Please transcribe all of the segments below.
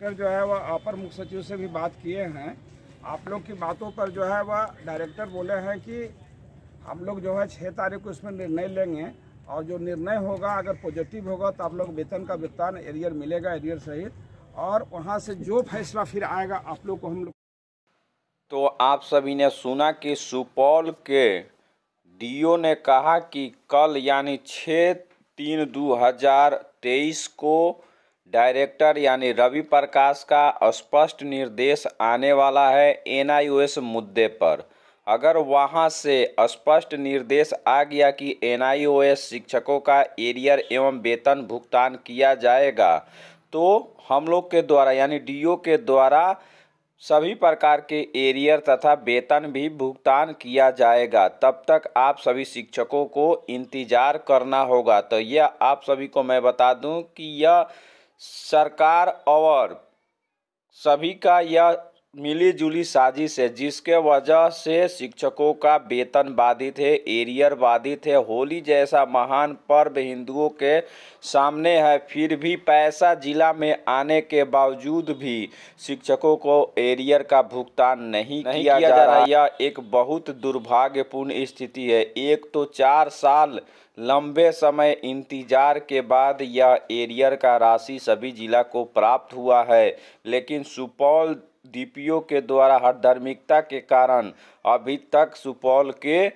कर जो है वह अपर मुख्य सचिव से भी बात किए हैं आप लोग की बातों पर जो है वह डायरेक्टर बोले हैं कि हम लोग जो है छः तारीख को इसमें निर्णय लेंगे और जो निर्णय होगा अगर पॉजिटिव होगा तो आप लोग वेतन का भुगतान एरियर मिलेगा एरियर सहित और वहाँ से जो फैसला फिर आएगा आप लोग को हम लोग तो आप सभी ने सुना कि सुपौल के डीओ ने कहा कि कल यानी छः तीन दो हज़ार तेईस को डायरेक्टर यानी रवि प्रकाश का स्पष्ट निर्देश आने वाला है एनआईओएस मुद्दे पर अगर वहां से स्पष्ट निर्देश आ गया कि एनआईओएस शिक्षकों का एरियर एवं वेतन भुगतान किया जाएगा तो हम लोग के द्वारा यानी डीओ के द्वारा सभी प्रकार के एरियर तथा वेतन भी भुगतान किया जाएगा तब तक आप सभी शिक्षकों को इंतज़ार करना होगा तो यह आप सभी को मैं बता दूं कि यह सरकार और सभी का यह मिलीजुली साजिश है जिसके वजह से शिक्षकों का वेतन बाधित है एरियर बाधित है होली जैसा महान पर्व हिंदुओं के सामने है फिर भी पैसा जिला में आने के बावजूद भी शिक्षकों को एरियर का भुगतान नहीं, नहीं किया, किया जा रहा यह एक बहुत दुर्भाग्यपूर्ण स्थिति है एक तो चार साल लंबे समय इंतजार के बाद यह एरियर का राशि सभी जिला को प्राप्त हुआ है लेकिन सुपौल डीपीओ के द्वारा हर धार्मिकता के कारण अभी तक सुपौल के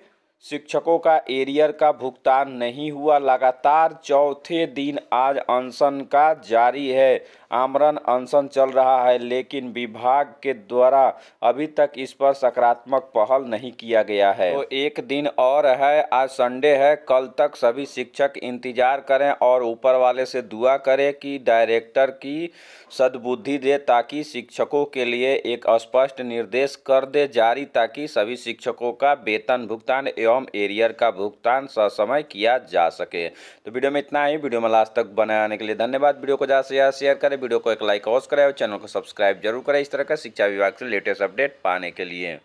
शिक्षकों का एरियर का भुगतान नहीं हुआ लगातार चौथे दिन आज अनशन का जारी है आमरण अनशन चल रहा है लेकिन विभाग के द्वारा अभी तक इस पर सकारात्मक पहल नहीं किया गया है तो एक दिन और है आज संडे है कल तक सभी शिक्षक इंतजार करें और ऊपर वाले से दुआ करें कि डायरेक्टर की सद्बुद्धि दे ताकि शिक्षकों के लिए एक स्पष्ट निर्देश कर दे जारी ताकि सभी शिक्षकों का वेतन भुगतान एवं एरियर का भुगतान ससमय किया जा सके तो वीडियो में इतना ही वीडियो में लास्ट तक बनाने के लिए धन्यवाद वीडियो को ज़्यादा से ज़्यादा शेयर करें वीडियो को एक लाइक अवश्य करें और चैनल को सब्सक्राइब जरूर करें इस तरह का शिक्षा विभाग से लेटेस्ट अपडेट पाने के लिए